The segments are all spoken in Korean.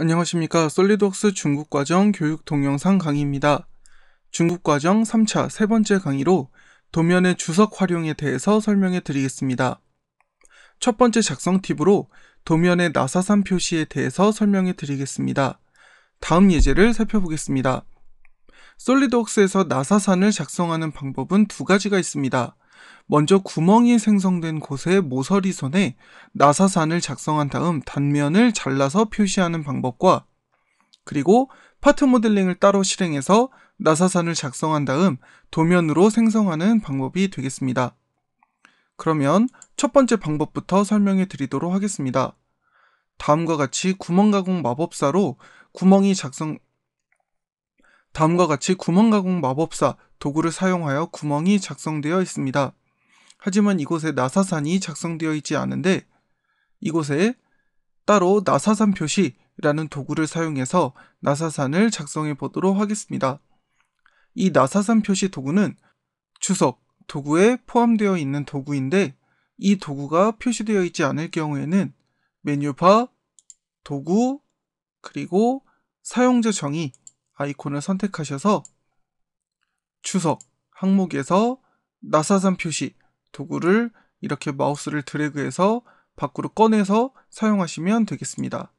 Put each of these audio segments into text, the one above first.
안녕하십니까 솔리드웍스 중국과정 교육 동영상 강의입니다. 중국과정 3차 세 번째 강의로 도면의 주석 활용에 대해서 설명해 드리겠습니다. 첫 번째 작성 팁으로 도면의 나사산 표시에 대해서 설명해 드리겠습니다. 다음 예제를 살펴보겠습니다. 솔리드웍스에서 나사산을 작성하는 방법은 두 가지가 있습니다. 먼저 구멍이 생성된 곳에 모서리선에 나사산을 작성한 다음 단면을 잘라서 표시하는 방법과 그리고 파트 모델링을 따로 실행해서 나사산을 작성한 다음 도면으로 생성하는 방법이 되겠습니다. 그러면 첫 번째 방법부터 설명해 드리도록 하겠습니다. 다음과 같이 구멍 가공 마법사로 구멍이 작성 다음과 같이 구멍 가공 마법사 도구를 사용하여 구멍이 작성되어 있습니다. 하지만 이곳에 나사산이 작성되어 있지 않은데 이곳에 따로 나사산 표시라는 도구를 사용해서 나사산을 작성해 보도록 하겠습니다. 이 나사산 표시 도구는 추석 도구에 포함되어 있는 도구인데 이 도구가 표시되어 있지 않을 경우에는 메뉴바 도구 그리고 사용자 정의 아이콘을 선택하셔서 추석 항목에서 나사산 표시 도구를 이렇게 마우스를 드래그해서 밖으로 꺼내서 사용하시면 되겠습니다.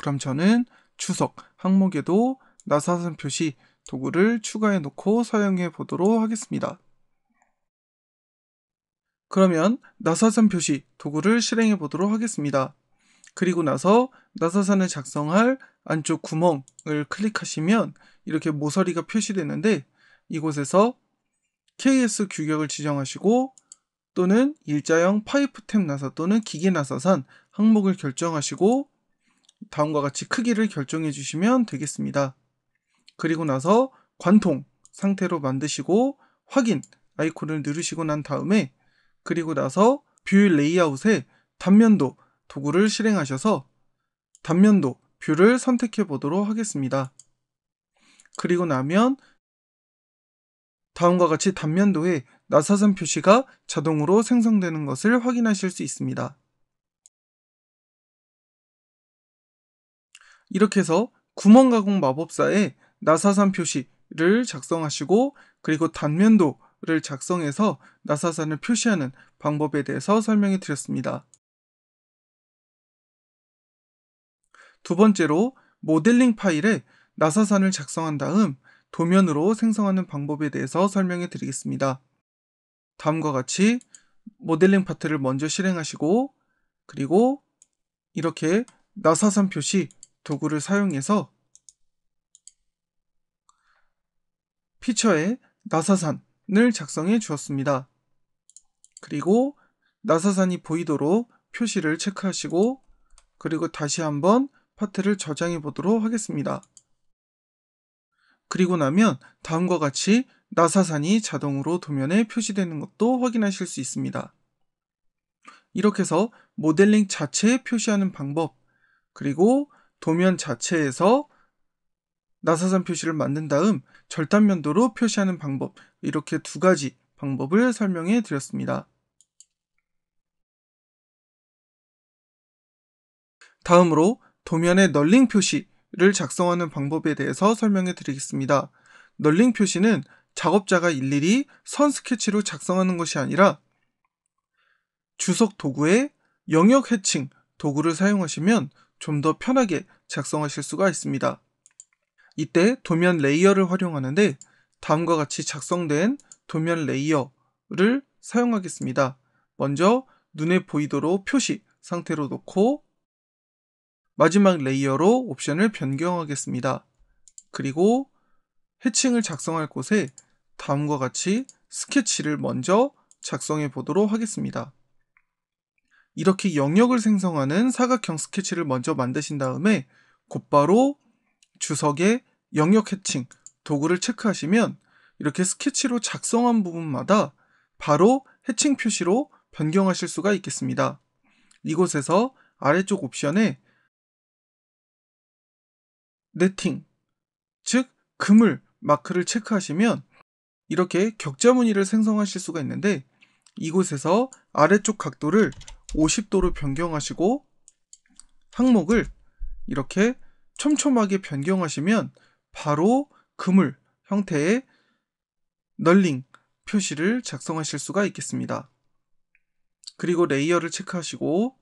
그럼 저는 추석 항목에도 나사선 표시 도구를 추가해 놓고 사용해 보도록 하겠습니다. 그러면 나사선 표시 도구를 실행해 보도록 하겠습니다. 그리고 나서 나사선을 작성할 안쪽 구멍을 클릭하시면 이렇게 모서리가 표시되는데 이곳에서 KS 규격을 지정하시고 또는 일자형 파이프템 나사 또는 기계 나사산 항목을 결정하시고 다음과 같이 크기를 결정해 주시면 되겠습니다. 그리고 나서 관통 상태로 만드시고 확인 아이콘을 누르시고 난 다음에 그리고 나서 뷰 레이아웃에 단면도 도구를 실행하셔서 단면도 뷰를 선택해 보도록 하겠습니다. 그리고 나면 다음과 같이 단면도에 나사선 표시가 자동으로 생성되는 것을 확인하실 수 있습니다. 이렇게 해서 구멍가공 마법사의 나사산 표시를 작성하시고 그리고 단면도를 작성해서 나사산을 표시하는 방법에 대해서 설명해 드렸습니다. 두 번째로 모델링 파일에 나사산을 작성한 다음 도면으로 생성하는 방법에 대해서 설명해 드리겠습니다. 다음과 같이 모델링 파트를 먼저 실행하시고 그리고 이렇게 나사선 표시 도구를 사용해서 피처에 나사산을 작성해 주었습니다. 그리고 나사산이 보이도록 표시를 체크하시고 그리고 다시 한번 파트를 저장해 보도록 하겠습니다. 그리고 나면 다음과 같이 나사산이 자동으로 도면에 표시되는 것도 확인하실 수 있습니다. 이렇게 해서 모델링 자체에 표시하는 방법, 그리고 도면 자체에서 나사산 표시를 만든 다음 절단면도로 표시하는 방법, 이렇게 두 가지 방법을 설명해 드렸습니다. 다음으로 도면의 널링 표시, 를 작성하는 방법에 대해서 설명해 드리겠습니다. 널링 표시는 작업자가 일일이 선 스케치로 작성하는 것이 아니라 주석 도구에 영역 해칭 도구를 사용하시면 좀 더 편하게 작성하실 수가 있습니다. 이때 도면 레이어를 활용하는데 다음과 같이 작성된 도면 레이어를 사용하겠습니다. 먼저 눈에 보이도록 표시 상태로 놓고 마지막 레이어로 옵션을 변경하겠습니다. 그리고 해칭을 작성할 곳에 다음과 같이 스케치를 먼저 작성해 보도록 하겠습니다. 이렇게 영역을 생성하는 사각형 스케치를 먼저 만드신 다음에 곧바로 주석의 영역 해칭 도구를 체크하시면 이렇게 스케치로 작성한 부분마다 바로 해칭 표시로 변경하실 수가 있겠습니다. 이곳에서 아래쪽 옵션에 네팅, 즉 그물 마크를 체크하시면 이렇게 격자 무늬를 생성하실 수가 있는데 이곳에서 아래쪽 각도를 50도로 변경하시고 항목을 이렇게 촘촘하게 변경하시면 바로 그물 형태의 널링 표시를 작성하실 수가 있겠습니다. 그리고 레이어를 체크하시고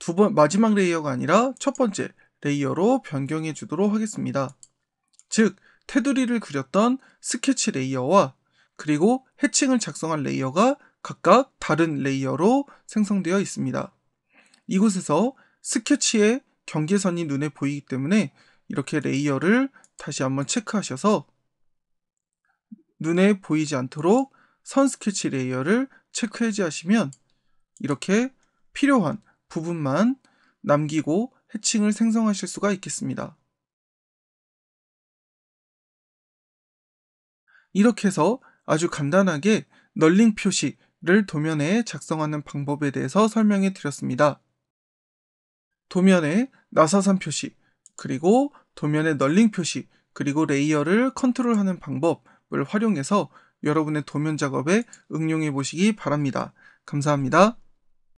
두 번 마지막 레이어가 아니라 첫 번째 레이어로 변경해 주도록 하겠습니다. 즉, 테두리를 그렸던 스케치 레이어와 그리고 해칭을 작성한 레이어가 각각 다른 레이어로 생성되어 있습니다. 이곳에서 스케치의 경계선이 눈에 보이기 때문에 이렇게 레이어를 다시 한번 체크하셔서 눈에 보이지 않도록 선 스케치 레이어를 체크 해제하시면 이렇게 필요한 부분만 남기고 해칭을 생성하실 수가 있겠습니다. 이렇게 해서 아주 간단하게 널링 표시를 도면에 작성하는 방법에 대해서 설명해 드렸습니다. 도면에 나사산 표시, 그리고 도면에 널링 표시, 그리고 레이어를 컨트롤하는 방법을 활용해서 여러분의 도면 작업에 응용해 보시기 바랍니다. 감사합니다.